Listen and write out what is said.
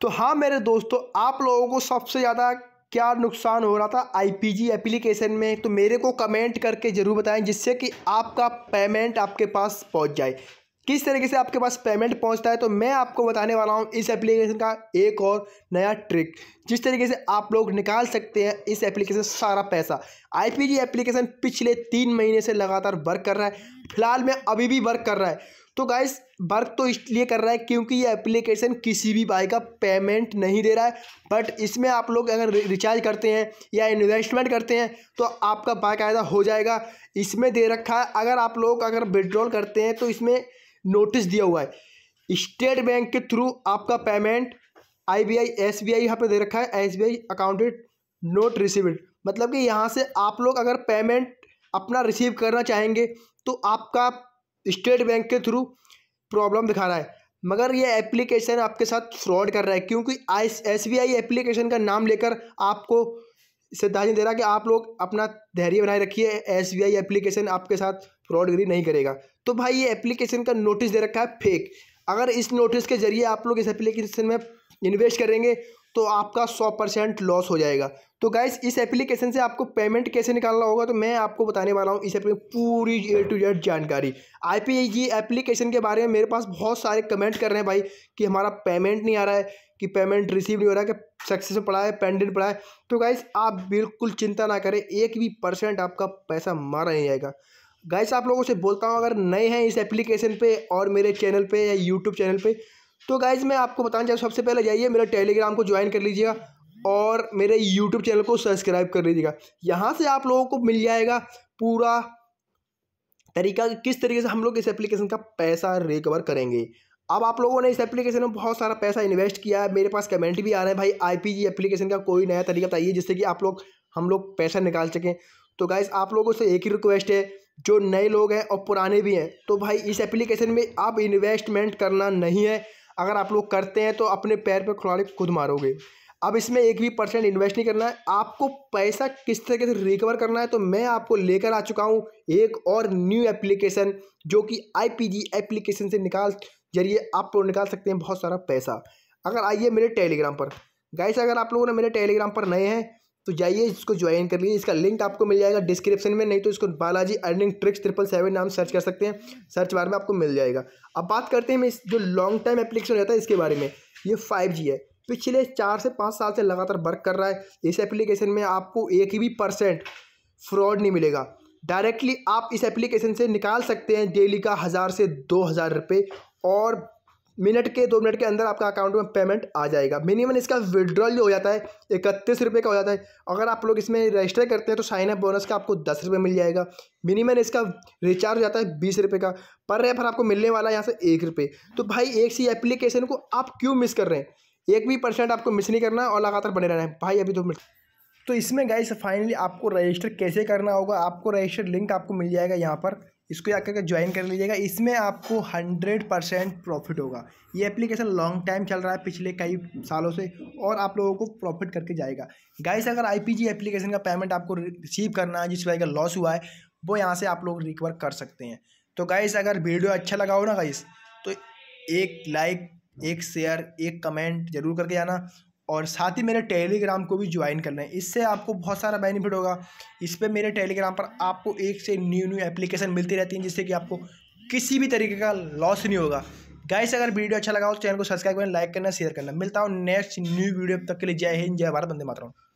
तो हाँ मेरे दोस्तों आप लोगों को सबसे ज़्यादा क्या नुकसान हो रहा था आईपीजी एप्लीकेशन में तो मेरे को कमेंट करके ज़रूर बताएं जिससे कि आपका पेमेंट आपके पास पहुंच जाए किस तरीके से आपके पास पेमेंट पहुंचता है तो मैं आपको बताने वाला हूं इस एप्लीकेशन का एक और नया ट्रिक जिस तरीके से आप लोग निकाल सकते हैं इस एप्लीकेशन सारा पैसा आईपीजी एप्लीकेशन पिछले तीन महीने से लगातार वर्क कर रहा है फिलहाल में अभी भी वर्क कर रहा है तो गाइस वर्क तो इसलिए कर रहा है क्योंकि ये एप्लीकेशन किसी भी भाई का पेमेंट नहीं दे रहा है बट इसमें आप लोग अगर रिचार्ज करते हैं या इन्वेस्टमेंट करते हैं तो आपका बाकायदा हो जाएगा इसमें दे रखा है अगर आप लोग अगर विड्रॉल करते हैं तो इसमें नोटिस दिया हुआ है स्टेट बैंक के थ्रू आपका payment I B I S B I यहाँ पर दे रखा है S B I accounted not received मतलब कि यहाँ से आप लोग अगर पेमेंट अपना रिसीव करना चाहेंगे तो आपका स्टेट बैंक के थ्रू प्रॉब्लम दिखा रहा है मगर ये एप्लीकेशन आपके साथ फ्रॉड कर रहा है क्योंकि I S B I application का नाम लेकर आपको सिद्धांत दे रहा कि आप लोग अपना धैर्य बनाए रखिए एस बी आई एप्लीकेशन आपके साथ फ्रॉडगिरी नहीं करेगा तो भाई ये एप्लीकेशन का नोटिस दे रखा है फेक अगर इस नोटिस के जरिए आप लोग इस एप्लीकेशन में इन्वेस्ट करेंगे तो आपका सौ परसेंट लॉस हो जाएगा तो गाइज इस एप्लीकेशन से आपको पेमेंट कैसे निकालना होगा तो मैं आपको बताने वाला हूँ इस एप्लीकेशन पूरी ए टू जेड जानकारी आई पी ये एप्लीकेशन के बारे में मेरे पास बहुत सारे कमेंट कर रहे हैं भाई कि हमारा पेमेंट नहीं आ रहा है कि पेमेंट रिसीव नहीं हो रहा है कि सक्सेस पड़ा है पेंडेंट पड़ा है तो गाइज आप बिल्कुल चिंता ना करें एक भी परसेंट आपका पैसा मारा नहीं जाएगा गाइस आप लोगों से बोलता हूँ अगर नए हैं इस एप्लीकेशन पे और मेरे चैनल पे या यूट्यूब चैनल पे तो गाइज़ मैं आपको बताना चाहूँ सबसे पहले जाइए मेरे टेलीग्राम को ज्वाइन कर लीजिएगा और मेरे यूट्यूब चैनल को सब्सक्राइब कर लीजिएगा यहाँ से आप लोगों को मिल जाएगा पूरा तरीका किस तरीके से हम लोग इस एप्लीकेशन का पैसा रिकवर करेंगे अब आप लोगों ने इस एप्लीकेशन में बहुत सारा पैसा इन्वेस्ट किया है मेरे पास कमेंट भी आ रहे हैं भाई आईपीजी एप्लीकेशन का कोई नया तरीका बताइए जिससे कि आप लोग हम लोग पैसा निकाल सकें तो गाइज आप लोगों से एक ही रिक्वेस्ट है जो नए लोग हैं और पुराने भी हैं तो भाई इस एप्लीकेशन में आप इन्वेस्टमेंट करना नहीं है अगर आप लोग करते हैं तो अपने पैर पर कुल्हाड़ी खुद मारोगे अब इसमें एक भी परसेंट इन्वेस्ट नहीं करना है आपको पैसा किस तरीके से रिकवर करना है तो मैं आपको लेकर आ चुका हूँ एक और न्यू एप्लीकेशन जो कि आईपीजी एप्लीकेशन से निकाल जरिए आप लोग निकाल सकते हैं बहुत सारा पैसा अगर आइए मेरे टेलीग्राम पर गाइस अगर आप लोगों ने मेरे टेलीग्राम पर नए हैं तो जाइए इसको ज्वाइन कर लीजिए इसका लिंक आपको मिल जाएगा डिस्क्रिप्शन में नहीं तो इसको Balaji earning tricks triple seven नाम सर्च कर सकते हैं सर्च बार में आपको मिल जाएगा अब बात करते हैं इस जो लॉन्ग टाइम एप्लीकेशन रहता है इसके बारे में ये फाइव जी है पिछले चार से पाँच साल से लगातार वर्क कर रहा है इस एप्लीकेशन में आपको एक ही भी परसेंट फ्रॉड नहीं मिलेगा डायरेक्टली आप इस एप्लीकेशन से निकाल सकते हैं डेली का हज़ार से दो हज़ार रुपये और मिनट के दो मिनट के अंदर आपका अकाउंट में पेमेंट आ जाएगा मिनिमम इसका विड्रॉल जो हो जाता है इकतीस रुपये का हो जाता है अगर आप लोग इसमें रजिस्टर करते हैं तो साइन अप बोनस का आपको दस रुपये मिल जाएगा मिनिमम इसका रिचार्ज हो जाता है बीस रुपये का पर पर आपको मिलने वाला है यहाँ से एक रुपये तो भाई एक सी एप्लीकेशन को आप क्यों मिस कर रहे हैं एक भी परसेंट आपको मिस नहीं करना है और लगातार बने रहना है भाई अभी दो मिनट तो इसमें गाइस फाइनली आपको रजिस्टर कैसे करना होगा आपको रजिस्टर लिंक आपको मिल जाएगा यहाँ पर इसको आकर के ज्वाइन कर लीजिएगा इसमें आपको हंड्रेड परसेंट प्रॉफिट होगा ये एप्लीकेशन लॉन्ग टाइम चल रहा है पिछले कई सालों से और आप लोगों को प्रॉफिट करके जाएगा गाइस अगर आईपीजी एप्लीकेशन का पेमेंट आपको रिसीव करना है जिस वजह का लॉस हुआ है वो यहाँ से आप लोग रिकवर कर सकते हैं तो गाइस अगर वीडियो अच्छा लगा हो ना गाइस तो एक लाइक एक शेयर एक कमेंट जरूर करके जाना और साथ ही मेरे टेलीग्राम को भी ज्वाइन करना है इससे आपको बहुत सारा बेनिफिट होगा इस पर मेरे टेलीग्राम पर आपको एक से न्यू न्यू एप्लीकेशन मिलती रहती है जिससे कि आपको किसी भी तरीके का लॉस नहीं होगा गाइस अगर वीडियो अच्छा लगा हो तो चैनल को सब्सक्राइब करना लाइक करना शेयर करना मिलता हूँ नेक्स्ट न्यू वीडियो तक के लिए जय हिंद जय भारत बंदे मात्रा